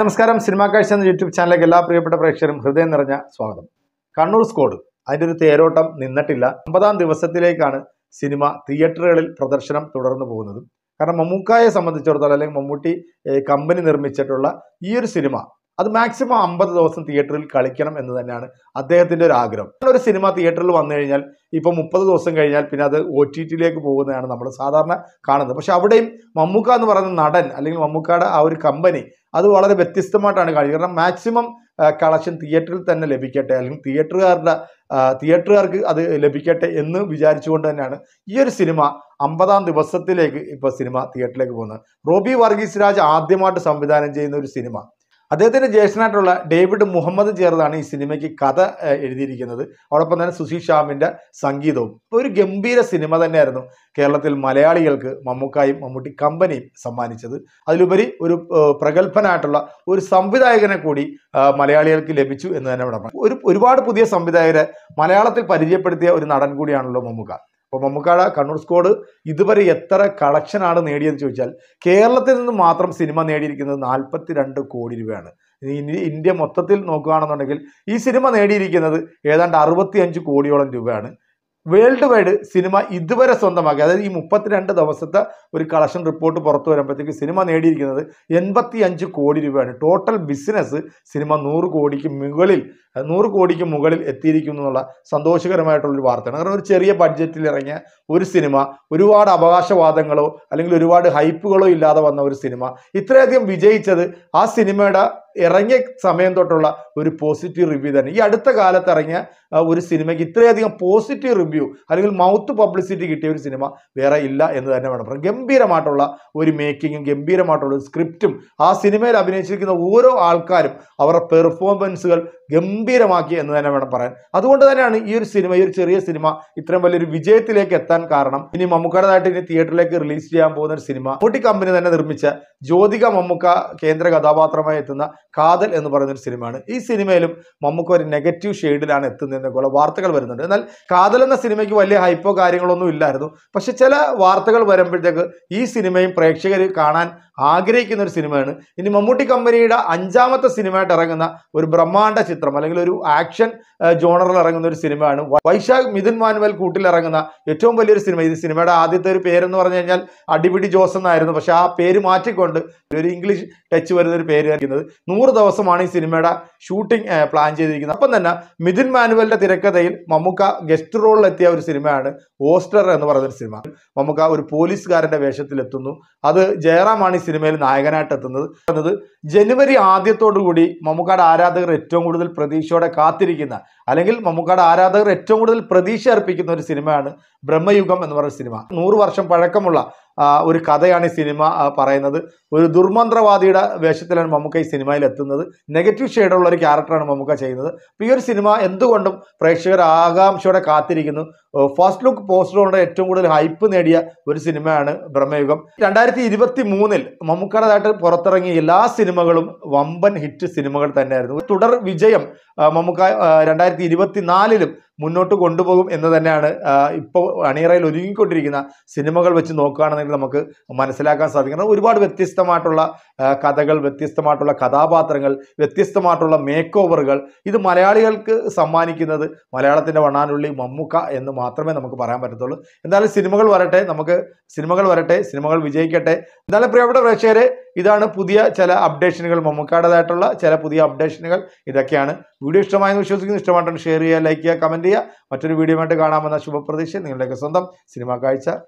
നമസ്കാരം സിനിമാ കാഴ്ച എന്ന യൂട്യൂബ് ചാനലിലേക്ക് എല്ലാ പ്രിയപ്പെട്ട പ്രേക്ഷകരും ഹൃദയം നിറഞ്ഞ സ്വാഗതം കണ്ണൂർ സ്കോഡ് അതിൻ്റെ ഒരു തേരോട്ടം നിന്നിട്ടില്ല അമ്പതാം ദിവസത്തിലേക്കാണ് സിനിമ തിയേറ്ററുകളിൽ പ്രദർശനം തുടർന്നു പോകുന്നത് കാരണം മമ്മൂക്കായെ സംബന്ധിച്ചിടത്തോളം അല്ലെങ്കിൽ മമ്മൂട്ടി കമ്പനി നിർമ്മിച്ചിട്ടുള്ള ഈ ഒരു സിനിമ അത് മാക്സിമം അമ്പത് ദിവസം തിയേറ്ററിൽ കളിക്കണം എന്ന് തന്നെയാണ് അദ്ദേഹത്തിൻ്റെ ഒരു ആഗ്രഹം ഒരു സിനിമ തിയേറ്ററിൽ വന്നു കഴിഞ്ഞാൽ ഇപ്പോൾ മുപ്പത് ദിവസം കഴിഞ്ഞാൽ പിന്നെ അത് ഒ ടി ടിയിലേക്ക് പോകുന്നതാണ് നമ്മൾ സാധാരണ കാണുന്നത് പക്ഷെ അവിടെയും മമ്മൂക്ക എന്ന് പറയുന്ന നടൻ അല്ലെങ്കിൽ മമ്മൂക്കയുടെ ആ ഒരു കമ്പനി അത് വളരെ വ്യത്യസ്തമായിട്ടാണ് കാണിക്കുന്നത് കാരണം മാക്സിമം കളക്ഷൻ തിയേറ്ററിൽ തന്നെ ലഭിക്കട്ടെ അല്ലെങ്കിൽ തിയേറ്ററുകാരുടെ തിയേറ്ററുകാർക്ക് അത് ലഭിക്കട്ടെ എന്ന് വിചാരിച്ചുകൊണ്ട് തന്നെയാണ് ഈ ഒരു സിനിമ അമ്പതാം ദിവസത്തിലേക്ക് ഇപ്പോൾ സിനിമ തിയേറ്ററിലേക്ക് പോകുന്നത് റോബി വർഗീസ് രാജ് ആദ്യമായിട്ട് സംവിധാനം ചെയ്യുന്ന ഒരു സിനിമ അദ്ദേഹത്തിൻ്റെ ജ്യേഷ്ഠനായിട്ടുള്ള ഡേവിഡ് മുഹമ്മദ് ചേർന്നാണ് ഈ സിനിമയ്ക്ക് കഥ എഴുതിയിരിക്കുന്നത് അതോടൊപ്പം തന്നെ സുശീൽ ഷാമിൻ്റെ സംഗീതവും ഒരു ഗംഭീര സിനിമ തന്നെയായിരുന്നു കേരളത്തിൽ മലയാളികൾക്ക് മമ്മൂക്കായും മമ്മൂട്ടി കമ്പനിയും സമ്മാനിച്ചത് അതിലുപരി ഒരു പ്രഗത്ഭനായിട്ടുള്ള ഒരു സംവിധായകനെ കൂടി മലയാളികൾക്ക് ലഭിച്ചു എന്ന് തന്നെ പറയാം ഒരു ഒരുപാട് പുതിയ സംവിധായകരെ മലയാളത്തിൽ പരിചയപ്പെടുത്തിയ ഒരു നടൻ കൂടിയാണല്ലോ മമ്മൂക്ക അപ്പോൾ മമ്മൂക്കാട കണ്ണൂർ സ്കോഡ് ഇതുവരെ എത്ര കളക്ഷനാണ് നേടിയതെന്ന് ചോദിച്ചാൽ കേരളത്തിൽ നിന്ന് മാത്രം സിനിമ നേടിയിരിക്കുന്നത് നാൽപ്പത്തി രണ്ട് കോടി രൂപയാണ് ഇന്ത്യ മൊത്തത്തിൽ നോക്കുകയാണെന്നുണ്ടെങ്കിൽ ഈ സിനിമ നേടിയിരിക്കുന്നത് ഏതാണ്ട് അറുപത്തിയഞ്ച് കോടിയോളം രൂപയാണ് വേൾഡ് വൈഡ് സിനിമ ഇതുവരെ സ്വന്തമാക്കി അതായത് ഈ മുപ്പത്തിരണ്ട് ദിവസത്തെ ഒരു കളക്ഷൻ റിപ്പോർട്ട് പുറത്തു വരുമ്പോഴത്തേക്ക് സിനിമ നേടിയിരിക്കുന്നത് എൺപത്തി അഞ്ച് കോടി രൂപയാണ് ടോട്ടൽ ബിസിനസ് സിനിമ നൂറ് കോടിക്ക് മുകളിൽ നൂറ് കോടിക്ക് മുകളിൽ എത്തിയിരിക്കുന്നു എന്നുള്ള സന്തോഷകരമായിട്ടുള്ളൊരു വാർത്തയാണ് കാരണം ഒരു ചെറിയ ബഡ്ജറ്റിൽ ഇറങ്ങിയ ഒരു സിനിമ ഒരുപാട് അവകാശവാദങ്ങളോ അല്ലെങ്കിൽ ഒരുപാട് ഹൈപ്പുകളോ ഇല്ലാതെ വന്ന ഒരു സിനിമ ഇത്രയധികം വിജയിച്ചത് ആ സിനിമയുടെ ഇറങ്ങിയ സമയം തൊട്ടുള്ള ഒരു പോസിറ്റീവ് റിവ്യൂ തന്നെ ഈ അടുത്ത കാലത്ത് ഇറങ്ങിയ ഒരു സിനിമയ്ക്ക് ഇത്രയധികം പോസിറ്റീവ് റിവ്യൂ അല്ലെങ്കിൽ മൗത്ത് പബ്ലിസിറ്റി കിട്ടിയ ഒരു സിനിമ വേറെ ഇല്ല എന്ന് തന്നെ വേണം പറയാം ഗംഭീരമായിട്ടുള്ള ഒരു മേക്കിങ്ങും ഗംഭീരമായിട്ടുള്ള ഒരു സ്ക്രിപ്റ്റും ആ സിനിമയിൽ അഭിനയിച്ചിരിക്കുന്ന ഓരോ ആൾക്കാരും അവരുടെ പെർഫോമൻസുകൾ ഗംഭീരമാക്കി എന്ന് തന്നെ വേണം പറയാൻ അതുകൊണ്ട് തന്നെയാണ് ഈ ഒരു സിനിമ ഈ ഒരു ചെറിയ സിനിമ ഇത്രയും വലിയൊരു വിജയത്തിലേക്ക് എത്താൻ കാരണം ഇനി മമ്മൂക്കടതായിട്ട് ഇനി തിയേറ്ററിലേക്ക് റിലീസ് ചെയ്യാൻ പോകുന്ന ഒരു സിനിമ മമ്മൂട്ടി കമ്പനി തന്നെ നിർമ്മിച്ച ജ്യോതിക മമ്മൂക്ക കേന്ദ്ര കഥാപാത്രമായി എത്തുന്ന കാതൽ എന്ന് പറയുന്നൊരു സിനിമയാണ് ഈ സിനിമയിലും മമ്മൂക്ക ഒരു നെഗറ്റീവ് ഷെയ്ഡിലാണ് എത്തുന്നതെന്നൊക്കെയുള്ള വാർത്തകൾ വരുന്നുണ്ട് എന്നാൽ കാതൽ എന്ന സിനിമയ്ക്ക് വലിയ ഹൈപ്പോ കാര്യങ്ങളൊന്നും ഇല്ലായിരുന്നു പക്ഷെ ചില വാർത്തകൾ വരുമ്പോഴത്തേക്ക് ഈ സിനിമയും പ്രേക്ഷകർ കാണാൻ ആഗ്രഹിക്കുന്ന ഒരു സിനിമയാണ് ഇനി മമ്മൂട്ടി കമ്പനിയുടെ അഞ്ചാമത്തെ സിനിമയായിട്ട് ഇറങ്ങുന്ന ഒരു ബ്രഹ്മാണ്ഡ ചിത്രം അല്ലെങ്കിൽ ഒരു ആക്ഷൻ ജോണറിൽ ഇറങ്ങുന്ന ഒരു സിനിമയാണ് വൈശാഖ് മിഥുൻ മാനുവൽ കൂട്ടിലിറങ്ങുന്ന ഏറ്റവും വലിയൊരു സിനിമ ഇത് സിനിമയുടെ ആദ്യത്തെ ഒരു പേരെന്ന് പറഞ്ഞു കഴിഞ്ഞാൽ അടിപിടി ജോസ് എന്നായിരുന്നു പക്ഷെ ആ പേര് മാറ്റിക്കൊണ്ട് ഒരു ഇംഗ്ലീഷ് ടച്ച് വരുന്ന ഒരു പേര് ഇറങ്ങുന്നത് നൂറ് നൂറ് ദിവസമാണ് ഈ സിനിമയുടെ ഷൂട്ടിംഗ് പ്ലാൻ ചെയ്തിരിക്കുന്നത് അപ്പം തന്നെ മിഥുൻ മാനുവലിന്റെ തിരക്കഥയിൽ മമ്മൂക്ക ഗസ്റ്റ് റോളിലെത്തിയ ഒരു സിനിമയാണ് ഓസ്റ്റർ എന്ന് പറയുന്ന സിനിമ മമ്മൂക്ക ഒരു പോലീസുകാരന്റെ വേഷത്തിലെത്തുന്നു അത് ജയറാമാണ് ഈ സിനിമയിൽ നായകനായിട്ട് എത്തുന്നത് എന്നത് ജനുവരി കൂടി മമ്മൂക്കയുടെ ആരാധകർ ഏറ്റവും കൂടുതൽ പ്രതീക്ഷയോടെ കാത്തിരിക്കുന്ന അല്ലെങ്കിൽ മമ്മൂക്കയുടെ ആരാധകർ ഏറ്റവും കൂടുതൽ പ്രതീക്ഷ അർപ്പിക്കുന്ന ഒരു സിനിമയാണ് ബ്രഹ്മയുഗം എന്ന് പറയുന്ന സിനിമ നൂറ് വർഷം പഴക്കമുള്ള ഒരു കഥയാണ് ഈ സിനിമ പറയുന്നത് ഒരു ദുർമന്ത്രവാദിയുടെ വേഷത്തിലാണ് മമ്മൂക്ക ഈ സിനിമയിൽ എത്തുന്നത് നെഗറ്റീവ് ഷെയ്ഡുള്ള ഒരു ക്യാരക്ടറാണ് മമ്മൂക്ക ചെയ്യുന്നത് അപ്പോൾ ഈ ഒരു സിനിമ എന്തുകൊണ്ടും പ്രേക്ഷകർ ആകാംക്ഷയോടെ കാത്തിരിക്കുന്നു ഫസ്റ്റ് ലുക്ക് കൊണ്ട് ഏറ്റവും കൂടുതൽ ഹൈപ്പ് നേടിയ ഒരു സിനിമയാണ് ബ്രഹ്മയുഗം രണ്ടായിരത്തി ഇരുപത്തി മൂന്നിൽ മമ്മൂക്കടതായിട്ട് പുറത്തിറങ്ങിയ എല്ലാ സിനിമകളും വമ്പൻ ഹിറ്റ് സിനിമകൾ തന്നെയായിരുന്നു തുടർ വിജയം മമ്മൂക്ക രണ്ടായിരത്തി ഇരുപത്തി നാലിലും മുന്നോട്ട് കൊണ്ടുപോകും എന്ന് തന്നെയാണ് ഇപ്പോൾ അണിയറയിൽ ഒരുങ്ങിക്കൊണ്ടിരിക്കുന്ന സിനിമകൾ വെച്ച് നോക്കുകയാണെന്നെങ്കിൽ നമുക്ക് മനസ്സിലാക്കാൻ സാധിക്കും ഒരുപാട് വ്യത്യസ്തമായിട്ടുള്ള കഥകൾ വ്യത്യസ്തമായിട്ടുള്ള കഥാപാത്രങ്ങൾ വ്യത്യസ്തമായിട്ടുള്ള മേക്ക് ഓവറുകൾ ഇത് മലയാളികൾക്ക് സമ്മാനിക്കുന്നത് മലയാളത്തിൻ്റെ വണ്ണാനുള്ളി മമ്മൂക്ക എന്ന് മാത്രമേ നമുക്ക് പറയാൻ പറ്റത്തുള്ളൂ എന്തായാലും സിനിമകൾ വരട്ടെ നമുക്ക് സിനിമകൾ വരട്ടെ സിനിമകൾ വിജയിക്കട്ടെ എന്തായാലും പ്രിയപ്പെട്ട പ്രേക്ഷകരെ ഇതാണ് പുതിയ ചില അപ്ഡേഷനുകൾ മമ്മൂക്കാടേതായിട്ടുള്ള ചില പുതിയ അപ്ഡേഷനുകൾ ഇതൊക്കെയാണ് വീഡിയോ ഇഷ്ടമായെന്ന് വിശ്വസിക്കുന്നു ഇഷ്ടമായിട്ടുണ്ട് ഷെയർ ചെയ്യുക ലൈക്ക് ചെയ്യുക കമൻറ്റ് ചെയ്യുക മറ്റൊരു വീഡിയോ ആയിട്ട് കാണാമെന്ന ശുഭപ്രതീക്ഷ നിങ്ങളുടെയൊക്കെ സ്വന്തം സിനിമ കാഴ്ച